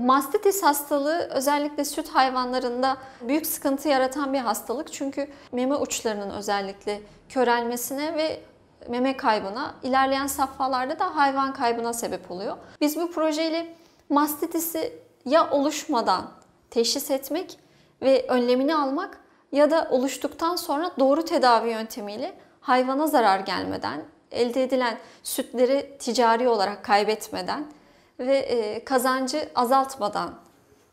mastitis hastalığı özellikle süt hayvanlarında büyük sıkıntı yaratan bir hastalık. Çünkü meme uçlarının özellikle körelmesine ve meme kaybına, ilerleyen safhalarda da hayvan kaybına sebep oluyor. Biz bu projeyle mastitisi ya oluşmadan teşhis etmek ve önlemini almak ya da oluştuktan sonra doğru tedavi yöntemiyle hayvana zarar gelmeden, elde edilen sütleri ticari olarak kaybetmeden ve e, kazancı azaltmadan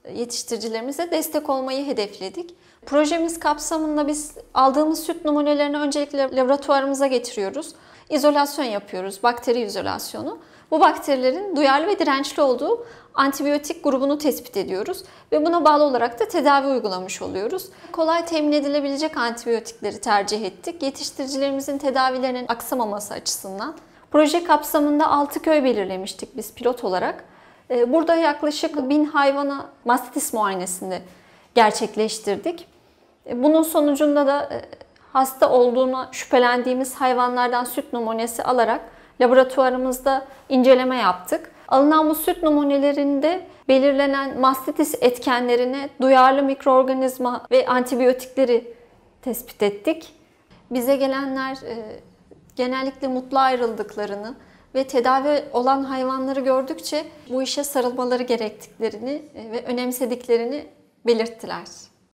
e, yetiştiricilerimize destek olmayı hedefledik. Projemiz kapsamında biz aldığımız süt numunelerini öncelikle laboratuvarımıza getiriyoruz. İzolasyon yapıyoruz, bakteri izolasyonu. Bu bakterilerin duyarlı ve dirençli olduğu antibiyotik grubunu tespit ediyoruz ve buna bağlı olarak da tedavi uygulamış oluyoruz. Kolay temin edilebilecek antibiyotikleri tercih ettik. Yetiştiricilerimizin tedavilerinin aksamaması açısından Proje kapsamında 6 köy belirlemiştik biz pilot olarak. Ee, burada yaklaşık 1000 hayvana mastitis muayenesini gerçekleştirdik. Ee, bunun sonucunda da e, hasta olduğuna şüphelendiğimiz hayvanlardan süt numunesi alarak laboratuvarımızda inceleme yaptık. Alınan bu süt numunelerinde belirlenen mastitis etkenlerine duyarlı mikroorganizma ve antibiyotikleri tespit ettik. Bize gelenler e, genellikle mutlu ayrıldıklarını ve tedavi olan hayvanları gördükçe bu işe sarılmaları gerektiklerini e, ve önemsediklerini belirttiler.